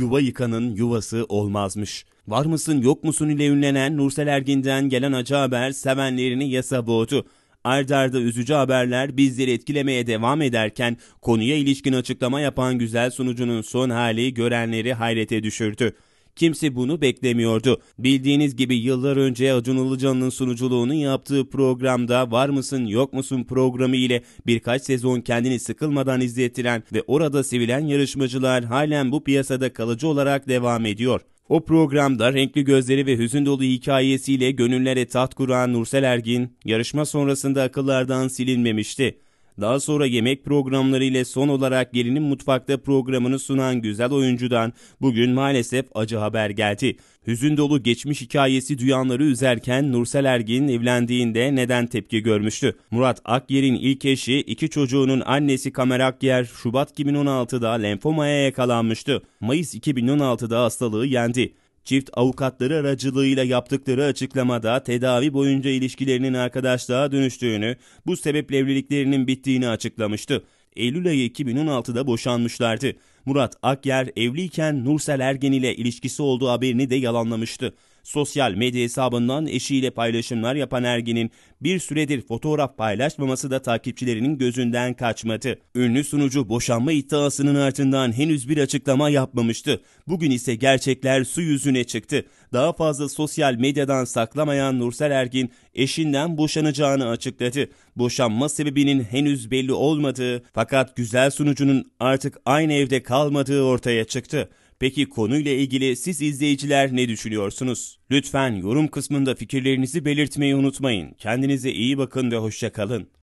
yuva yıkanın yuvası olmazmış. Var mısın yok musun ile ünlenen Nursel Ergin'den gelen acı haber sevenlerini yasa boğdu. Ardarda üzücü haberler bizleri etkilemeye devam ederken konuya ilişkin açıklama yapan güzel sunucunun son hali görenleri hayrete düşürdü. Kimse bunu beklemiyordu. Bildiğiniz gibi yıllar önce Acun Ilıcalı'nın sunuculuğunu yaptığı programda Var mısın yok musun programı ile birkaç sezon kendini sıkılmadan izletilen ve orada sevilen yarışmacılar halen bu piyasada kalıcı olarak devam ediyor. O programda renkli gözleri ve hüzün dolu hikayesiyle gönüllere taht kuran Nursel Ergin, yarışma sonrasında akıllardan silinmemişti. Daha sonra yemek programları ile son olarak gelinin mutfakta programını sunan güzel oyuncudan bugün maalesef acı haber geldi. Hüzün dolu geçmiş hikayesi duyanları üzerken Nursel Ergin evlendiğinde neden tepki görmüştü? Murat Akyer'in ilk eşi iki çocuğunun annesi Kamer Akyer Şubat 2016'da lenfomaya yakalanmıştı. Mayıs 2016'da hastalığı yendi. Çift avukatları aracılığıyla yaptıkları açıklamada tedavi boyunca ilişkilerinin arkadaşlığa dönüştüğünü, bu sebeple evliliklerinin bittiğini açıklamıştı. Eylül ayı 2016'da boşanmışlardı. Murat Akyer evliyken Nursel Ergen ile ilişkisi olduğu haberini de yalanlamıştı. Sosyal medya hesabından eşiyle paylaşımlar yapan Ergin'in bir süredir fotoğraf paylaşmaması da takipçilerinin gözünden kaçmadı. Ünlü sunucu boşanma iddiasının ardından henüz bir açıklama yapmamıştı. Bugün ise gerçekler su yüzüne çıktı. Daha fazla sosyal medyadan saklamayan Nursel Ergin eşinden boşanacağını açıkladı. Boşanma sebebinin henüz belli olmadığı fakat güzel sunucunun artık aynı evde kalmadığı ortaya çıktı. Peki konuyla ilgili siz izleyiciler ne düşünüyorsunuz? Lütfen yorum kısmında fikirlerinizi belirtmeyi unutmayın. Kendinize iyi bakın ve hoşçakalın.